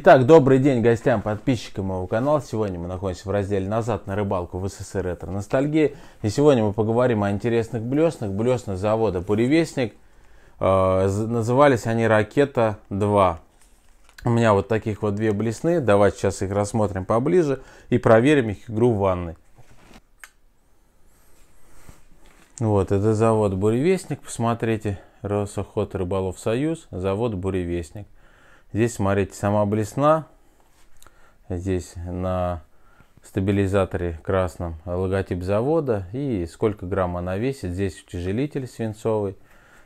Итак, добрый день гостям, подписчикам моего канала. Сегодня мы находимся в разделе «Назад на рыбалку в СССР ретро ностальгии». И сегодня мы поговорим о интересных блеснах. Блесна завода «Буревестник». Э, назывались они «Ракета-2». У меня вот таких вот две блесны. Давайте сейчас их рассмотрим поближе и проверим их игру в ванной. Вот, это завод «Буревестник». Посмотрите, Росохот Рыболов Союз, завод «Буревестник». Здесь, смотрите, сама блесна. Здесь на стабилизаторе красном логотип завода и сколько грамм она весит. Здесь утяжелитель свинцовый.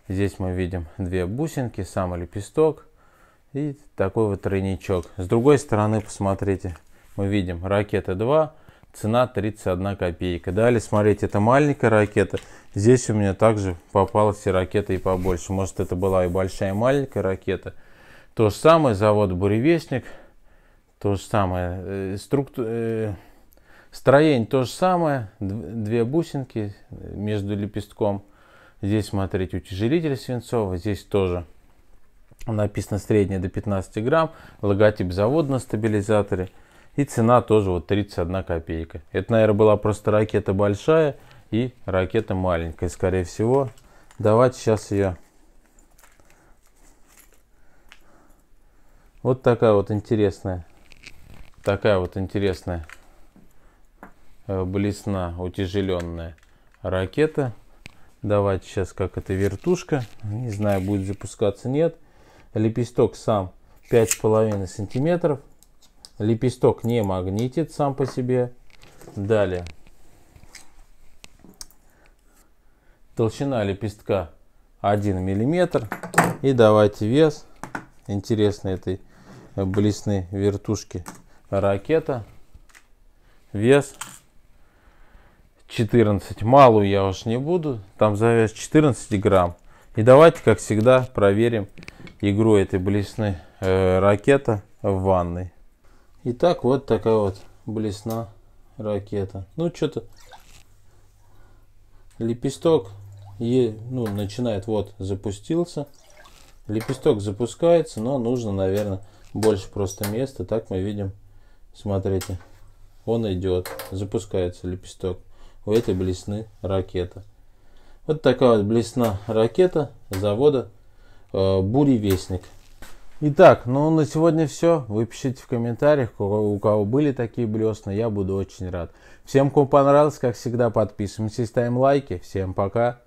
Здесь мы видим две бусинки, сам лепесток и такой вот тройничок. С другой стороны, посмотрите, мы видим ракета 2, цена 31 копейка. Далее, смотрите, это маленькая ракета. Здесь у меня также попалась и ракета и побольше. Может, это была и большая и маленькая ракета – то же самое завод «Буревестник», то же самое. Э, структу... Э, строение то же самое, две бусинки э, между лепестком. Здесь, смотрите, утяжелитель свинцовый, здесь тоже написано средняя до 15 грамм, логотип завода на стабилизаторе. И цена тоже вот 31 копейка. Это, наверное, была просто ракета большая и ракета маленькая, скорее всего. Давайте сейчас ее Вот такая вот интересная. Такая вот интересная э, блесна, утяжеленная ракета. Давайте сейчас, как это вертушка. Не знаю, будет запускаться, нет. Лепесток сам 5,5 сантиметров. Лепесток не магнитит сам по себе. Далее. Толщина лепестка 1 миллиметр. И давайте вес. Интересно этой блесны вертушки ракета. Вес 14. Малую я уж не буду. Там завяз 14 грамм. И давайте, как всегда, проверим игру этой блесны э, ракета в ванной. Итак, вот такая вот блесна ракета. Ну, что-то лепесток е, ну, начинает вот запустился. Лепесток запускается, но нужно, наверное, больше просто места. Так мы видим, смотрите, он идет, запускается лепесток. У этой блесны ракета. Вот такая вот блесна ракета завода э, Буревестник. Итак, ну на сегодня все. Вы пишите в комментариях, у кого были такие блесны, я буду очень рад. Всем, кому понравилось, как всегда, подписываемся и ставим лайки. Всем пока!